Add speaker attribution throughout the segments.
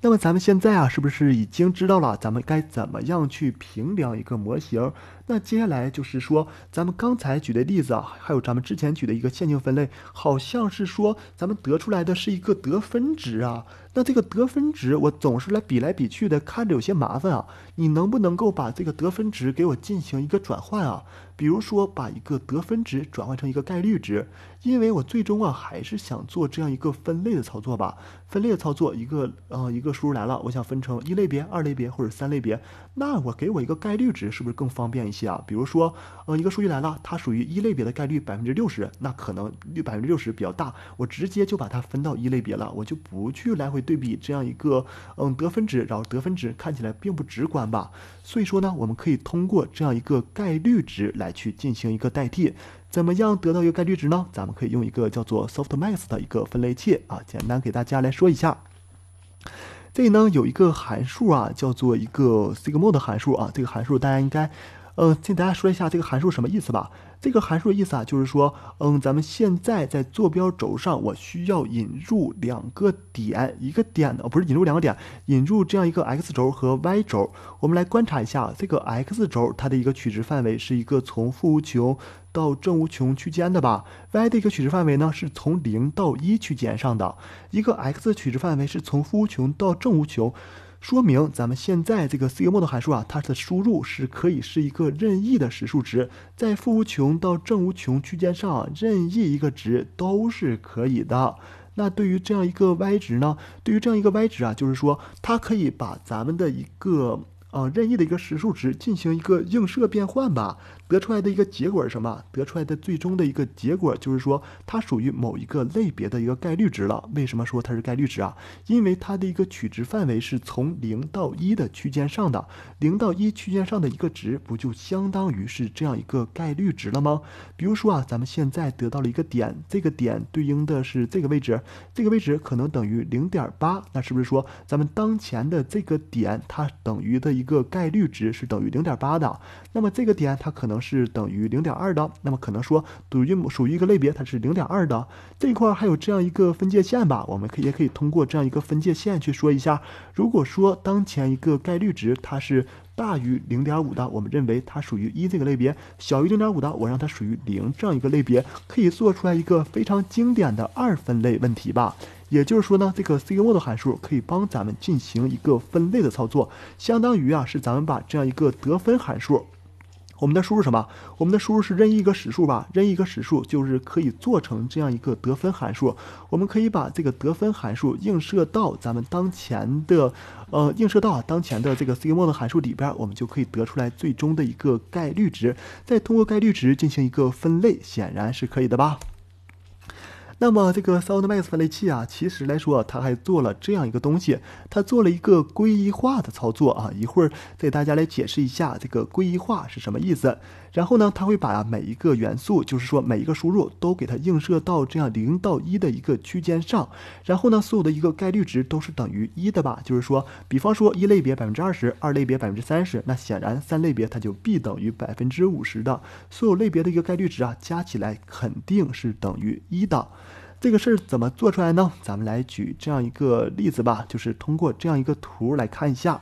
Speaker 1: 那么咱们现在啊，是不是已经知道了咱们该怎么样去评量一个模型？那接下来就是说，咱们刚才举的例子啊，还有咱们之前举的一个线性分类，好像是说咱们得出来的是一个得分值啊。那这个得分值，我总是来比来比去的，看着有些麻烦啊。你能不能够把这个得分值给我进行一个转换啊？比如说，把一个得分值转换成一个概率值，因为我最终啊还是想做这样一个分类的操作吧。分类的操作，一个呃一个输入来了，我想分成一类别、二类别或者三类别，那我给我一个概率值是不是更方便一些啊？比如说，呃一个数据来了，它属于一类别的概率百分之六十，那可能率百分之六十比较大，我直接就把它分到一类别了，我就不去来回对比这样一个嗯得分值，然后得分值看起来并不直观吧。所以说呢，我们可以通过这样一个概率值来。去进行一个代替，怎么样得到一个概率值呢？咱们可以用一个叫做 Softmax 的一个分类器啊，简单给大家来说一下。这里呢有一个函数啊，叫做一个 sigmoid 函数啊，这个函数大家应该。嗯，先大家说一下这个函数什么意思吧。这个函数的意思啊，就是说，嗯，咱们现在在坐标轴上，我需要引入两个点，一个点呢，不是引入两个点，引入这样一个 x 轴和 y 轴。我们来观察一下，这个 x 轴它的一个取值范围是一个从负无穷到正无穷区间的吧？y 的一个取值范围呢，是从零到一区间上的。一个 x 取值范围是从负无穷到正无穷。说明咱们现在这个四叶草的函数啊，它的输入是可以是一个任意的实数值，在负无穷到正无穷区间上任意一个值都是可以的。那对于这样一个 y 值呢？对于这样一个 y 值啊，就是说它可以把咱们的一个。啊，任意的一个实数值进行一个映射变换吧，得出来的一个结果是什么？得出来的最终的一个结果就是说，它属于某一个类别的一个概率值了。为什么说它是概率值啊？因为它的一个取值范围是从零到一的区间上的，零到一区间上的一个值，不就相当于是这样一个概率值了吗？比如说啊，咱们现在得到了一个点，这个点对应的是这个位置，这个位置可能等于零点八，那是不是说咱们当前的这个点它等于的？一个概率值是等于零点八的，那么这个点它可能是等于零点二的，那么可能说属于属于一个类别，它是零点二的这一块还有这样一个分界线吧，我们可也可以通过这样一个分界线去说一下，如果说当前一个概率值它是大于零点五的，我们认为它属于一这个类别，小于零点五的我让它属于零这样一个类别，可以做出来一个非常经典的二分类问题吧。也就是说呢，这个 sigmoid 函数可以帮咱们进行一个分类的操作，相当于啊是咱们把这样一个得分函数，我们的输入什么？我们的输入是任意一个实数吧，任意一个实数就是可以做成这样一个得分函数。我们可以把这个得分函数映射到咱们当前的，呃，映射到当前的这个 sigmoid 函数里边，我们就可以得出来最终的一个概率值，再通过概率值进行一个分类，显然是可以的吧？那么这个 s o u n d m a x 分类器啊，其实来说，它还做了这样一个东西，它做了一个归一化的操作啊，一会儿再大家来解释一下这个归一化是什么意思。然后呢，它会把每一个元素，就是说每一个输入都给它映射到这样零到一的一个区间上。然后呢，所有的一个概率值都是等于一的吧？就是说，比方说一类别百分之二十二，类别百分之三十，那显然三类别它就必等于百分之五十的。所有类别的一个概率值啊，加起来肯定是等于一的。这个事儿怎么做出来呢？咱们来举这样一个例子吧，就是通过这样一个图来看一下。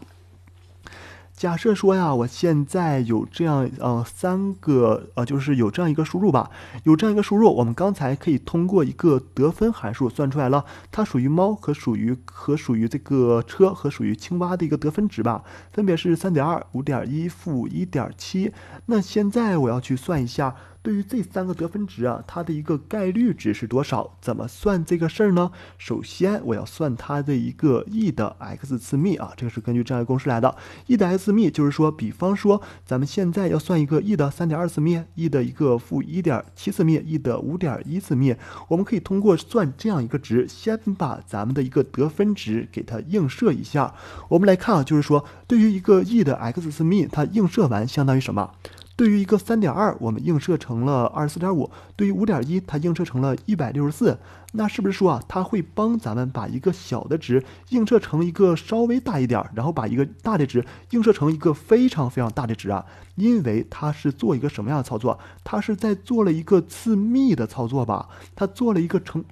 Speaker 1: 假设说呀，我现在有这样，呃，三个，呃，就是有这样一个输入吧，有这样一个输入，我们刚才可以通过一个得分函数算出来了，它属于猫和属于和属于这个车和属于青蛙的一个得分值吧，分别是三点二、五点一、负一点七。那现在我要去算一下。对于这三个得分值啊，它的一个概率值是多少？怎么算这个事儿呢？首先，我要算它的一个 e 的 x 次幂啊，这个是根据这样一个公式来的。e 的 x 次幂就是说，比方说，咱们现在要算一个 e 的三点二次幂，e 的一个负一点七次幂，e 的五点一次幂，我们可以通过算这样一个值，先把咱们的一个得分值给它映射一下。我们来看啊，就是说，对于一个 e 的 x 次幂，它映射完相当于什么？对于一个三点二，我们映射成了二十四点五；对于五点一，它映射成了一百六十四。那是不是说啊，它会帮咱们把一个小的值映射成一个稍微大一点儿，然后把一个大的值映射成一个非常非常大的值啊？因为它是做一个什么样的操作？它是在做了一个次幂的操作吧？它做了一个成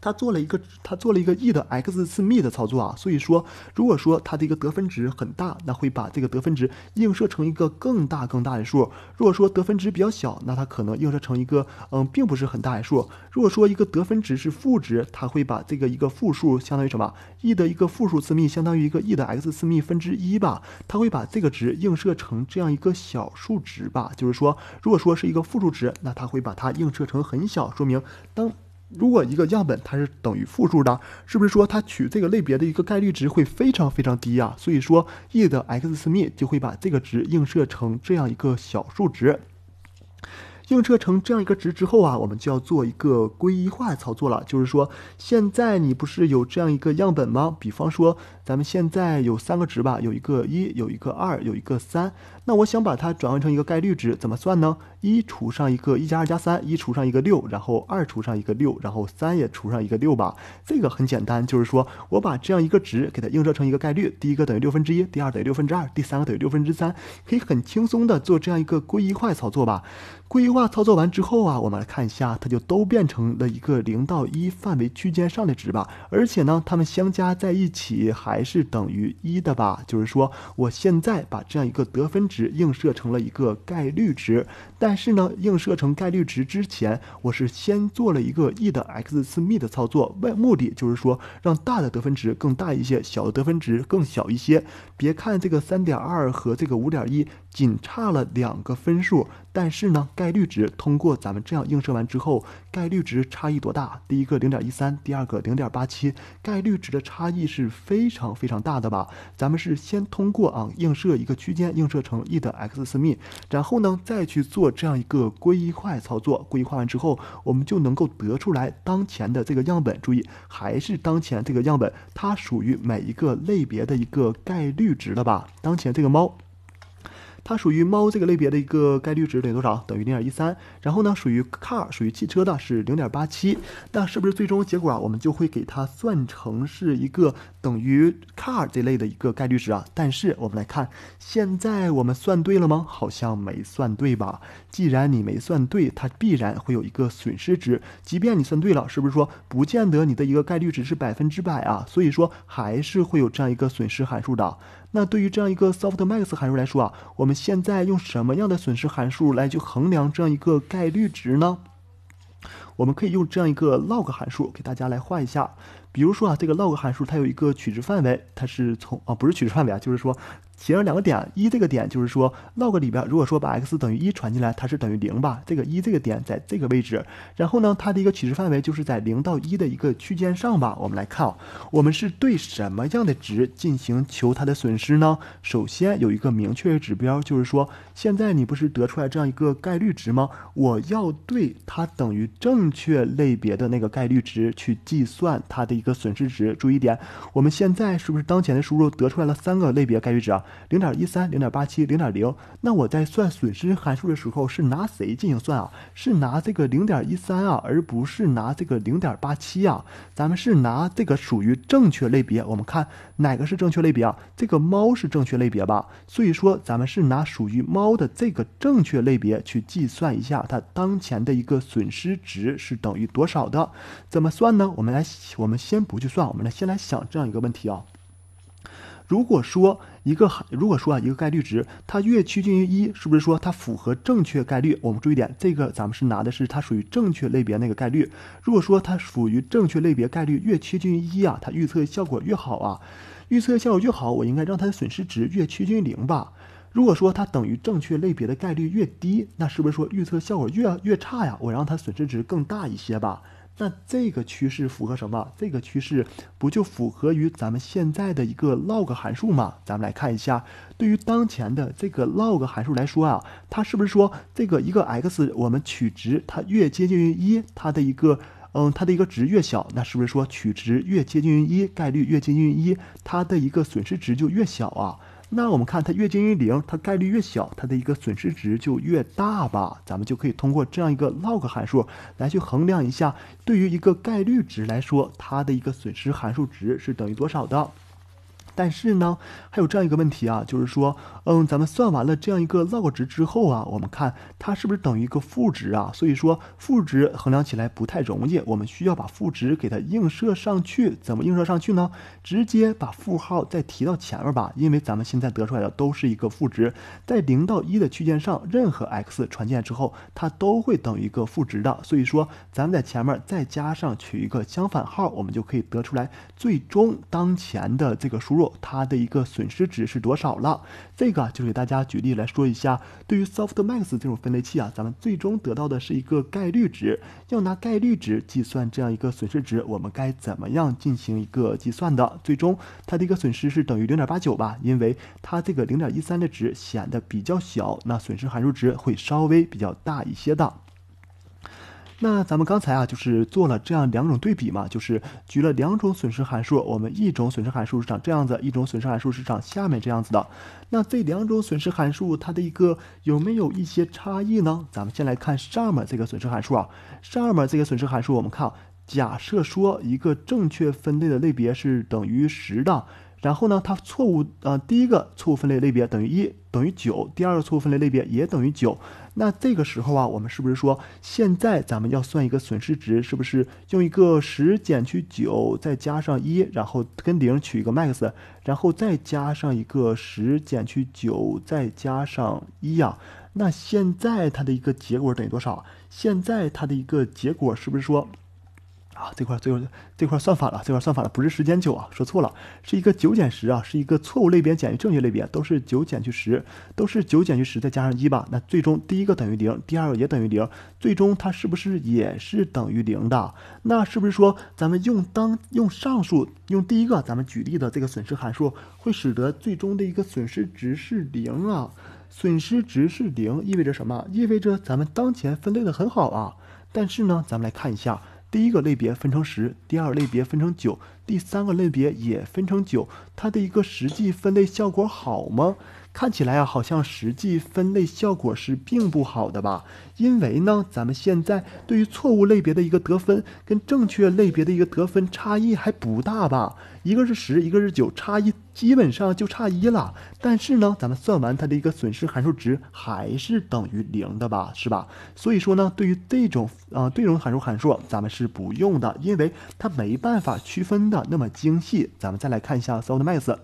Speaker 1: 它做了一个它做了一个 e 的 x 次幂的操作啊，所以说如果说它的一个得分值很大，那会把这个得分值映射成一个更大更大的数；如果说得分值比较小，那它可能映射成一个嗯，并不是很大的数。如果说一个得分值是负值，它会把这个一个负数相当于什么 e 的一个负数次幂，相当于一个 e 的 x 次幂分之一吧，它会把这个值映射成这样一个小数值吧。就是说，如果说是一个负数值，那它会把它映射成很小，说明当。如果一个样本它是等于负数的，是不是说它取这个类别的一个概率值会非常非常低呀？所以说 e 的 x 次幂就会把这个值映射成这样一个小数值。映射成这样一个值之后啊，我们就要做一个归一化操作了。就是说，现在你不是有这样一个样本吗？比方说，咱们现在有三个值吧，有一个一，有一个二，有一个三。那我想把它转换成一个概率值，怎么算呢？一除上一个一加二加三，一除上一个六，然后二除上一个六，然后三也除上一个六吧。这个很简单，就是说我把这样一个值给它映射成一个概率，第一个等于六分之一，第二等于六分之二，第三个等于六分之三，可以很轻松的做这样一个归一化操作吧。归一化操作完之后啊，我们来看一下，它就都变成了一个零到一范围区间上的值吧，而且呢，它们相加在一起还是等于一的吧。就是说，我现在把这样一个得分值映射成了一个概率值，但但是呢，映射成概率值之前，我是先做了一个 e 的 x 次幂的操作，为目的就是说让大的得分值更大一些，小的得分值更小一些。别看这个三点二和这个五点一仅差了两个分数，但是呢，概率值通过咱们这样映射完之后，概率值差异多大？第一个零点一三，第二个零点八七，概率值的差异是非常非常大的吧？咱们是先通过啊映射一个区间，映射成 e 的 x 次幂，然后呢再去做。这样一个归一块操作，归一块完之后，我们就能够得出来当前的这个样本，注意还是当前这个样本，它属于每一个类别的一个概率值了吧？当前这个猫，它属于猫这个类别的一个概率值等于多少？等于零点一三。然后呢，属于 car，属于汽车的是零点八七。那是不是最终结果啊？我们就会给它算成是一个等于。car 这类的一个概率值啊，但是我们来看，现在我们算对了吗？好像没算对吧？既然你没算对，它必然会有一个损失值。即便你算对了，是不是说不见得你的一个概率值是百分之百啊？所以说还是会有这样一个损失函数的。那对于这样一个 soft max 函数来说啊，我们现在用什么样的损失函数来去衡量这样一个概率值呢？我们可以用这样一个 log 函数给大家来画一下，比如说啊，这个 log 函数它有一个取值范围，它是从啊不是取值范围啊，就是说。写上两个点，一这个点就是说，log 里边，如果说把 x 等于一传进来，它是等于零吧。这个一这个点在这个位置，然后呢，它的一个取值范围就是在零到一的一个区间上吧。我们来看我们是对什么样的值进行求它的损失呢？首先有一个明确的指标，就是说，现在你不是得出来这样一个概率值吗？我要对它等于正确类别的那个概率值去计算它的一个损失值。注意点，我们现在是不是当前的输入得出来了三个类别概率值啊？零点一三，零点八七，零点零。那我在算损失函数的时候是拿谁进行算啊？是拿这个零点一三啊，而不是拿这个零点八七啊。咱们是拿这个属于正确类别，我们看哪个是正确类别啊？这个猫是正确类别吧？所以说咱们是拿属于猫的这个正确类别去计算一下，它当前的一个损失值是等于多少的？怎么算呢？我们来，我们先不去算，我们来先来想这样一个问题啊。如果说一个如果说啊一个概率值，它越趋近于一，是不是说它符合正确概率？我们注意点，这个咱们是拿的是它属于正确类别那个概率。如果说它属于正确类别概率越趋近于一啊，它预测效果越好啊，预测效果越好，我应该让它的损失值越趋近于零吧？如果说它等于正确类别的概率越低，那是不是说预测效果越越差呀？我让它损失值更大一些吧？那这个趋势符合什么？这个趋势不就符合于咱们现在的一个 log 函数吗？咱们来看一下，对于当前的这个 log 函数来说啊，它是不是说这个一个 x 我们取值，它越接近于一，它的一个嗯，它的一个值越小，那是不是说取值越接近于一，概率越接近于一，它的一个损失值就越小啊？那我们看它越接近零，它概率越小，它的一个损失值就越大吧。咱们就可以通过这样一个 log 函数来去衡量一下，对于一个概率值来说，它的一个损失函数值是等于多少的。但是呢，还有这样一个问题啊，就是说，嗯，咱们算完了这样一个 log 值之后啊，我们看它是不是等于一个负值啊？所以说负值衡量起来不太容易，我们需要把负值给它映射上去。怎么映射上去呢？直接把负号再提到前面吧，因为咱们现在得出来的都是一个负值，在零到一的区间上，任何 x 传进来之后，它都会等于一个负值的。所以说，咱们在前面再加上取一个相反号，我们就可以得出来最终当前的这个输入。它的一个损失值是多少了？这个就给大家举例来说一下。对于 Softmax 这种分类器啊，咱们最终得到的是一个概率值。要拿概率值计算这样一个损失值，我们该怎么样进行一个计算的？最终，它的一个损失是等于零点八九吧，因为它这个零点一三的值显得比较小，那损失函数值会稍微比较大一些的。那咱们刚才啊，就是做了这样两种对比嘛，就是举了两种损失函数，我们一种损失函数是长这样子，一种损失函数是长下面这样子的。那这两种损失函数它的一个有没有一些差异呢？咱们先来看上面这个损失函数啊，上面这个损失函数我们看，假设说一个正确分类的类别是等于十的，然后呢，它错误呃第一个错误分类类别等于一。等于九，第二个错误分类类别也等于九，那这个时候啊，我们是不是说，现在咱们要算一个损失值，是不是用一个十减去九，再加上一，然后跟零取一个 max，然后再加上一个十减去九，再加上一呀？那现在它的一个结果等于多少？现在它的一个结果是不是说？啊，这块最后这块算反了，这块算反了，不是时间九啊，说错了，是一个九减十啊，是一个错误类别减去正确类别，都是九减去十，都是九减去十再加上一吧，那最终第一个等于零，第二个也等于零，最终它是不是也是等于零的？那是不是说咱们用当用上述用第一个咱们举例的这个损失函数，会使得最终的一个损失值是零啊？损失值是零意味着什么？意味着咱们当前分类的很好啊。但是呢，咱们来看一下。第一个类别分成十，第二类别分成九，第三个类别也分成九，它的一个实际分类效果好吗？看起来啊，好像实际分类效果是并不好的吧？因为呢，咱们现在对于错误类别的一个得分跟正确类别的一个得分差异还不大吧？一个是十，一个是九，差异基本上就差一了。但是呢，咱们算完它的一个损失函数值还是等于零的吧？是吧？所以说呢，对于这种啊，这种函数函数，咱们是不用的，因为它没办法区分的那么精细。咱们再来看一下 s o l i d m a x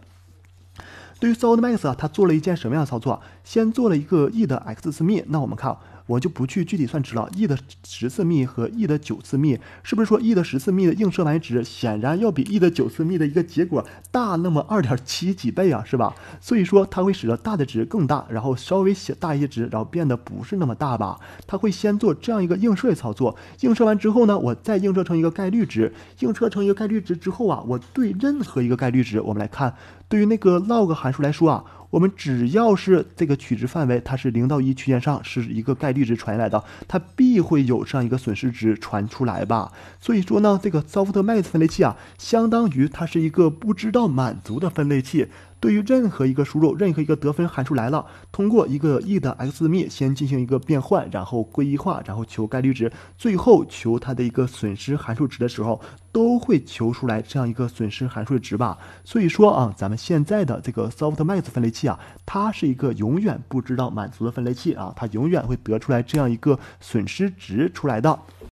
Speaker 1: 对于 s o l i d m a x 啊，它做了一件什么样的操作？先做了一个 e 的 x 次幂，那我们看。我就不去具体算值了，e 的十次幂和 e 的九次幂，是不是说 e 的十次幂的映射完值显然要比 e 的九次幂的一个结果大那么二点七几倍啊，是吧？所以说它会使得大的值更大，然后稍微小大一些值，然后变得不是那么大吧？它会先做这样一个映射操作，映射完之后呢，我再映射成一个概率值，映射成一个概率值之后啊，我对任何一个概率值，我们来看，对于那个 log 函数来说啊。我们只要是这个取值范围，它是零到一区间上是一个概率值传下来的，它必会有这样一个损失值传出来吧。所以说呢，这个 softmax 分类器啊，相当于它是一个不知道满足的分类器。对于任何一个输入，任何一个得分函数来了，通过一个 e 的 x 幂先进行一个变换，然后归一化，然后求概率值，最后求它的一个损失函数值的时候，都会求出来这样一个损失函数值吧。所以说啊，咱们现在的这个 softmax 分类器啊，它是一个永远不知道满足的分类器啊，它永远会得出来这样一个损失值出来的。